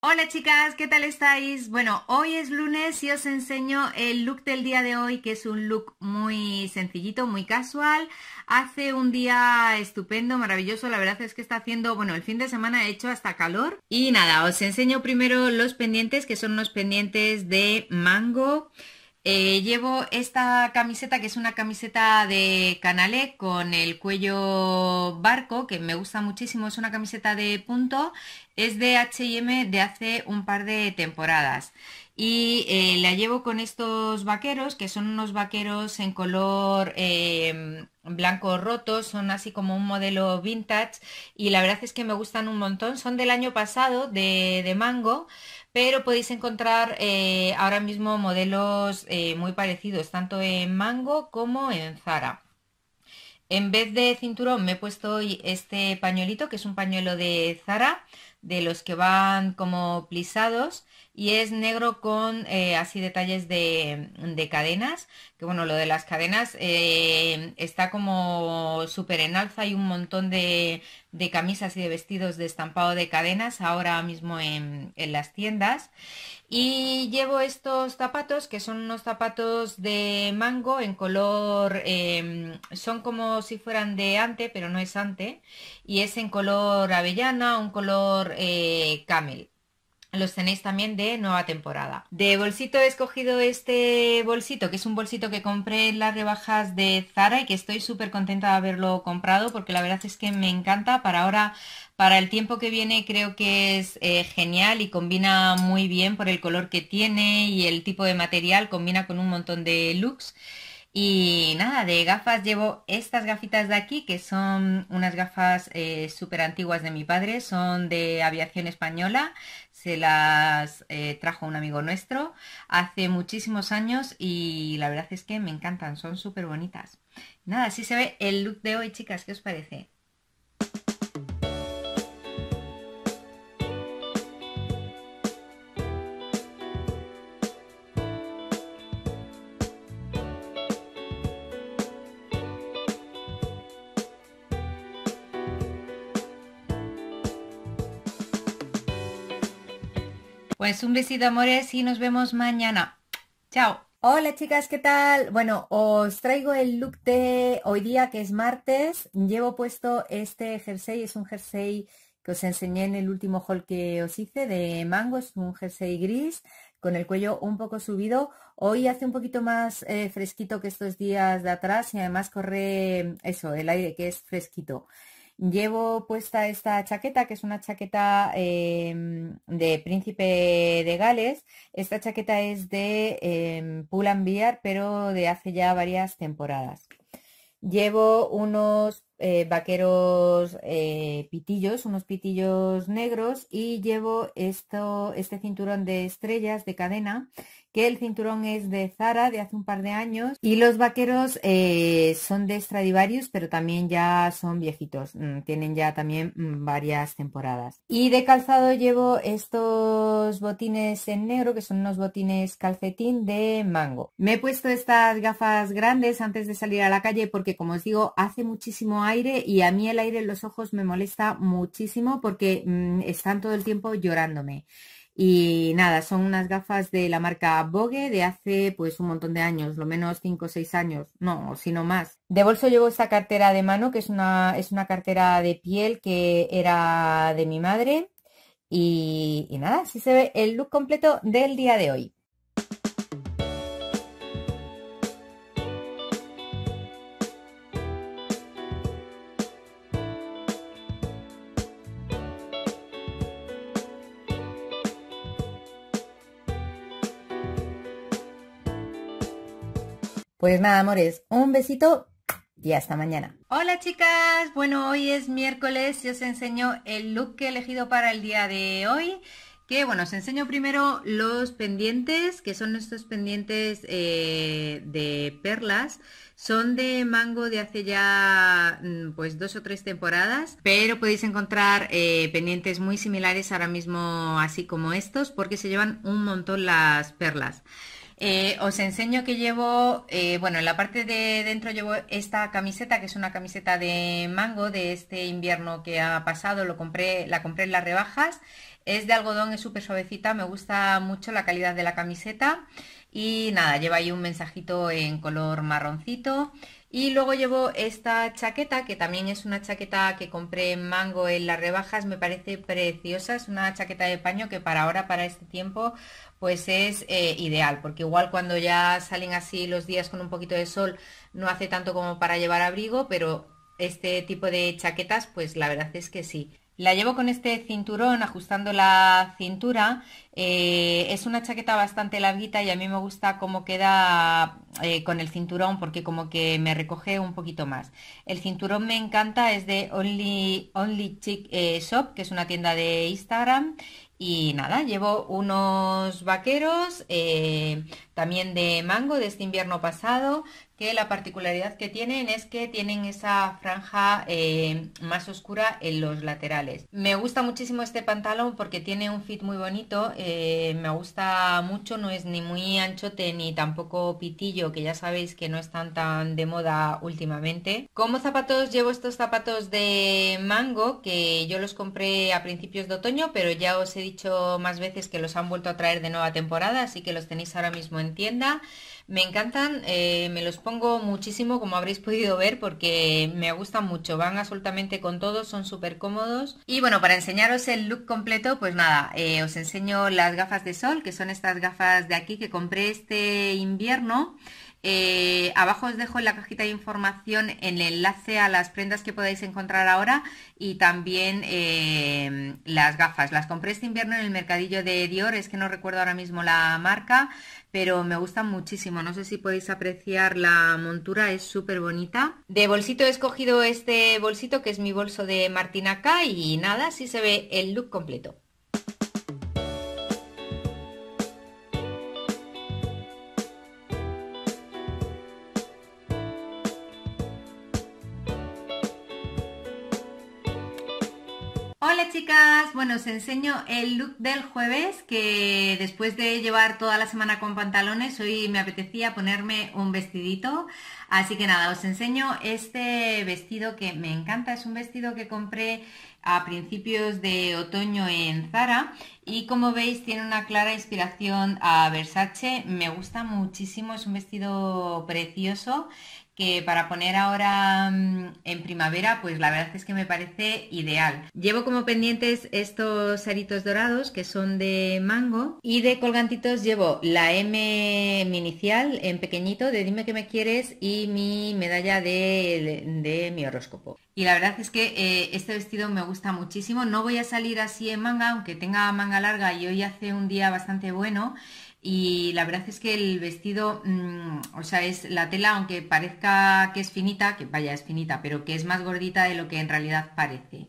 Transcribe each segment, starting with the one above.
Hola chicas, ¿qué tal estáis? Bueno, hoy es lunes y os enseño el look del día de hoy, que es un look muy sencillito, muy casual. Hace un día estupendo, maravilloso, la verdad es que está haciendo, bueno, el fin de semana he hecho hasta calor. Y nada, os enseño primero los pendientes, que son unos pendientes de mango. Eh, llevo esta camiseta que es una camiseta de canale con el cuello barco que me gusta muchísimo, es una camiseta de punto, es de HM de hace un par de temporadas y eh, la llevo con estos vaqueros que son unos vaqueros en color em, blanco roto son así como un modelo vintage y la verdad es que me gustan un montón son del año pasado de, de mango pero podéis encontrar eh, ahora mismo modelos eh, muy parecidos, tanto en Mango como en Zara. En vez de cinturón me he puesto hoy este pañuelito, que es un pañuelo de Zara, de los que van como plisados y es negro con eh, así detalles de, cadenas, que bueno, lo de las cadenas eh, está como súper en alza, hay un montón de, camisas y de vestidos de estampado de cadenas ahora mismo en, las tiendas. Y llevo estos zapatos, que son unos zapatos de mango en color, em, son como si fueran de ante, pero no es ante, y es en color avellana, un color eh, Camel. Los tenéis también de nueva temporada. De bolsito he escogido este bolsito, que es un bolsito que compré en las rebajas de Zara y que estoy súper contenta de haberlo comprado porque la verdad es que me encanta. Para ahora, para el tiempo que viene creo que es eh, genial y combina muy bien por el color que tiene y el tipo de material, combina con un montón de looks. Y nada, de gafas llevo estas gafitas de aquí, que son unas gafas eh, súper antiguas de mi padre, son de aviación española, se las eh, trajo un amigo nuestro hace muchísimos años y la verdad es que me encantan, son súper bonitas. Nada, así se ve el look de hoy, chicas, ¿qué os parece? Pues un besito, amores, y nos vemos mañana. Chao. Hola chicas, ¿qué tal? Bueno, os traigo el look de hoy día que es martes. Llevo puesto este jersey, es un jersey que os enseñé en el último haul que os hice de mango, es un jersey gris con el cuello un poco subido. Hoy hace un poquito más eh, fresquito que estos días de atrás y además corre eso, el aire que es fresquito. Llevo puesta esta chaqueta, que es una chaqueta em, de Príncipe de Gales. Esta chaqueta es de em, and bear pero de hace ya varias temporadas. Llevo unos eh, vaqueros eh, pitillos, unos pitillos negros y llevo esto, este cinturón de estrellas de cadena, que el cinturón es de Zara de hace un par de años y los vaqueros eh, son de Stradivarius, pero también ya son viejitos, mm, tienen ya también mm, varias temporadas. Y de calzado llevo estos botines en negro, que son unos botines calcetín de mango. Me he puesto estas gafas grandes antes de salir a la calle porque, como os digo, hace muchísimo aire y a mí el aire en los ojos me molesta muchísimo porque mm, están todo el tiempo llorándome. Y nada, son unas gafas de la marca Vogue de hace pues un montón de años, lo menos 5 o 6 años, no, sino más. De bolso llevo esta cartera de mano, que es una, es una cartera de piel que era de mi madre. Y, y nada, así se ve el look completo del día de hoy. Pues nada, amores, un besito y hasta mañana. Hola chicas, bueno, hoy es miércoles y os enseño el look que he elegido para el día de hoy. Que bueno, os enseño primero los pendientes, que son estos pendientes eh, de perlas. Son de mango de hace ya mm, pues dos o tres temporadas, pero podéis encontrar eh, pendientes muy similares ahora mismo así como estos porque se llevan un montón las perlas. Eh, os enseño que llevo, eh, bueno, en la parte de dentro llevo esta camiseta, que es una camiseta de mango de este invierno que ha pasado, lo compré, la compré en las rebajas. Es de algodón, es súper suavecita, me gusta mucho la calidad de la camiseta. Y nada, lleva ahí un mensajito en color marroncito. Y luego llevo esta chaqueta, que también es una chaqueta que compré en Mango en las rebajas, me parece preciosa, es una chaqueta de paño que para ahora, para este tiempo, pues es eh, ideal, porque igual cuando ya salen así los días con un poquito de sol, no hace tanto como para llevar abrigo, pero este tipo de chaquetas, pues la verdad es que sí. La llevo con este cinturón ajustando la cintura. Eh, es una chaqueta bastante larguita y a mí me gusta cómo queda eh, con el cinturón porque como que me recoge un poquito más. El cinturón me encanta, es de Only, Only Chic eh, Shop, que es una tienda de Instagram. Y nada, llevo unos vaqueros también de mango de este invierno pasado que la particularidad que tienen es que tienen esa franja eh, más oscura en los laterales. Me gusta muchísimo este pantalón porque tiene un fit muy bonito, eh, me gusta mucho, no es ni muy anchote ni tampoco pitillo, que ya sabéis que no están tan de moda últimamente. Como zapatos llevo estos zapatos de mango que yo los compré a principios de otoño, pero ya os he dicho más veces que los han vuelto a traer de nueva temporada, así que los tenéis ahora mismo en tienda. Me encantan, eh, me los pongo muchísimo como habréis podido ver porque me gustan mucho, van absolutamente con todos, son súper cómodos. Y bueno, para enseñaros el look completo, pues nada, eh, os enseño las gafas de sol, que son estas gafas de aquí que compré este invierno. Eh, abajo os dejo en la cajita de información el enlace a las prendas que podáis encontrar ahora y también las gafas. Las compré este invierno en el mercadillo de Dior, es que no recuerdo ahora mismo la marca pero me gusta muchísimo. No sé si podéis apreciar la montura, es súper bonita. De bolsito he escogido este bolsito que es mi bolso de Martinaca y nada, así se ve el look completo. Hola chicas, bueno, os enseño el look del jueves que después de llevar toda la semana con pantalones hoy me apetecía ponerme un vestidito. Así que nada, os enseño este vestido que me encanta, es un vestido que compré a principios de otoño en Zara y como veis tiene una clara inspiración a Versace, me gusta muchísimo, es un vestido precioso que para poner ahora mm, en primavera, pues la verdad es que me parece ideal. Llevo como pendientes estos aritos dorados que son de mango y de colgantitos llevo la M mi inicial en pequeñito de dime que me quieres y mi medalla de, mi horóscopo. Y la verdad es que eh, este vestido me gusta muchísimo. No voy a salir así en manga, aunque tenga manga larga y hoy hace un día bastante bueno y la verdad es que el vestido, mm, o sea, es la tela, aunque parezca que es finita, que vaya, es finita, pero que es más gordita de lo que en realidad parece.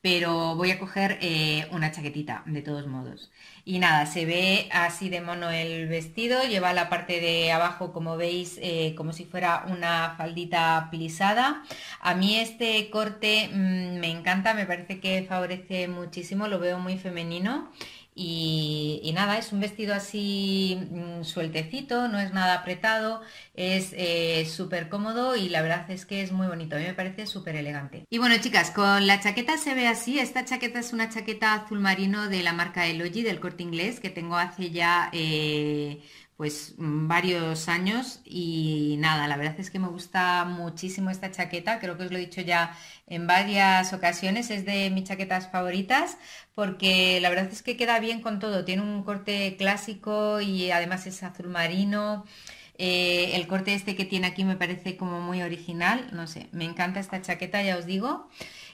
Pero voy a coger eh, una chaquetita, de todos modos. Y nada, se ve así de mono el vestido, lleva la parte de abajo, como veis, eh, como si fuera una faldita plisada. A mí este corte mm, me encanta, me parece que favorece muchísimo, lo veo muy femenino. Y, nada, es un vestido así mm, sueltecito, no es nada apretado, es eh, súper cómodo y la verdad es que es muy bonito, a mí me parece súper elegante. Y bueno chicas, con la chaqueta se ve así, esta chaqueta es una chaqueta azul marino de la marca Eloji del corte inglés que tengo hace ya... Eh, pues mm, varios años y nada, la verdad es que me gusta muchísimo esta chaqueta, creo que os lo he dicho ya en varias ocasiones, es de mis chaquetas favoritas porque la verdad es que queda bien con todo, tiene un corte clásico y además es azul marino. Eh, el corte este que tiene aquí me parece como muy original, no sé, me encanta esta chaqueta, ya os digo.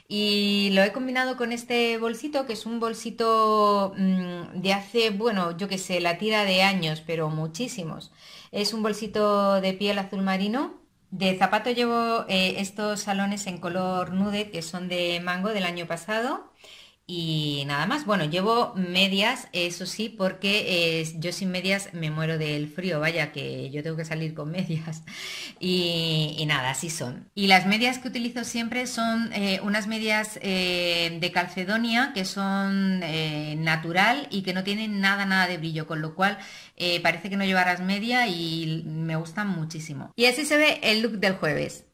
Y lo he combinado con este bolsito, que es un bolsito mm, de hace, bueno, yo que sé, la tira de años, pero muchísimos. Es un bolsito de piel azul marino. De zapato llevo eh, estos salones en color nude, que son de mango del año pasado. Y nada más, bueno, llevo medias, eso sí, porque yo sin medias me muero del frío, vaya que yo tengo que salir con medias. Y, nada, así son. Y las medias que utilizo siempre son eh, unas medias eh, de calcedonia que son eh, natural y que no tienen nada, nada de brillo, con lo cual parece que no llevarás media y me gustan muchísimo. Y así se ve el look del jueves.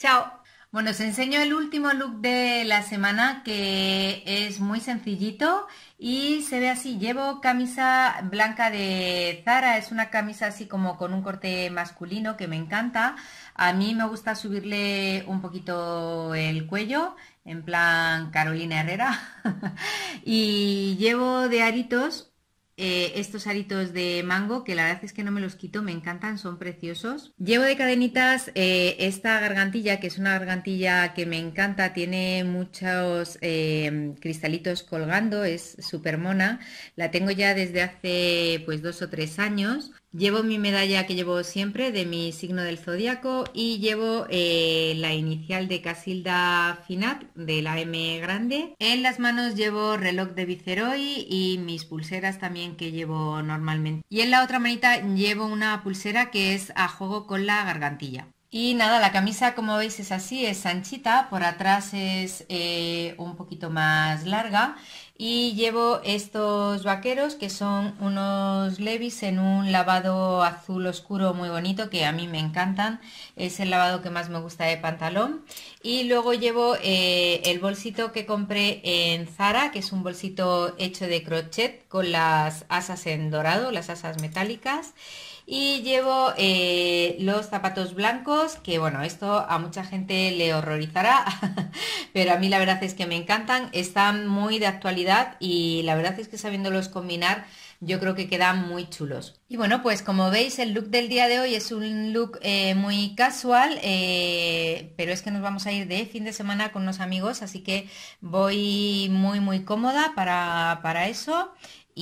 Chao. Bueno, os enseño el último look de la semana que es muy sencillito y se ve así. Llevo camisa blanca de Zara, es una camisa así como con un corte masculino que me encanta. A mí me gusta subirle un poquito el cuello, en plan Carolina Herrera. y llevo de aritos eh, estos aritos de mango, que la verdad es que no me los quito, me encantan, son preciosos. Llevo de cadenitas eh, esta gargantilla, que es una gargantilla que me encanta, tiene muchos em, cristalitos colgando, es súper mona. La tengo ya desde hace pues dos o tres años. Llevo mi medalla que llevo siempre de mi signo del zodiaco y llevo eh, la inicial de Casilda Finat de la M grande. En las manos llevo reloj de Viceroy y mis pulseras también que llevo normalmente. Y en la otra manita llevo una pulsera que es a juego con la gargantilla. Y nada, la camisa como veis es así, es anchita, por atrás es eh, un poquito más larga y llevo estos vaqueros que son unos levis en un lavado azul oscuro muy bonito que a mí me encantan es el lavado que más me gusta de pantalón y luego llevo eh, el bolsito que compré en Zara que es un bolsito hecho de crochet con las asas en dorado las asas metálicas y llevo eh, los zapatos blancos, que bueno, esto a mucha gente le horrorizará, pero a mí la verdad es que me encantan, están muy de actualidad y la verdad es que sabiéndolos combinar yo creo que quedan muy chulos. Y bueno, pues como veis, el look del día de hoy es un look eh, muy casual, eh, pero es que nos vamos a ir de fin de semana con unos amigos, así que voy muy, muy cómoda para, para eso.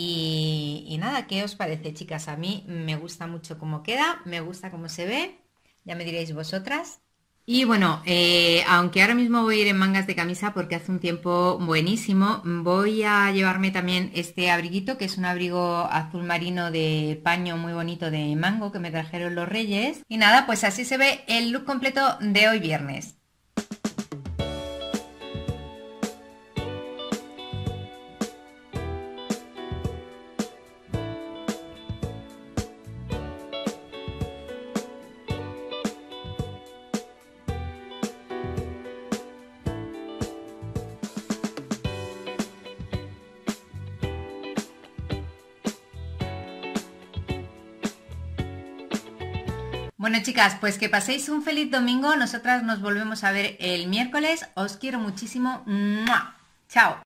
Y, nada, ¿qué os parece, chicas? A mí me gusta mucho cómo queda, me gusta cómo se ve, ya me diréis vosotras. Y bueno, eh, aunque ahora mismo voy a ir en mangas de camisa porque hace un tiempo buenísimo, voy a llevarme también este abriguito, que es un abrigo azul marino de paño muy bonito de mango que me trajeron los reyes. Y nada, pues así se ve el look completo de hoy viernes. Bueno, chicas, pues que paséis un feliz domingo. Nosotras nos volvemos a ver el miércoles. Os quiero muchísimo. Chao.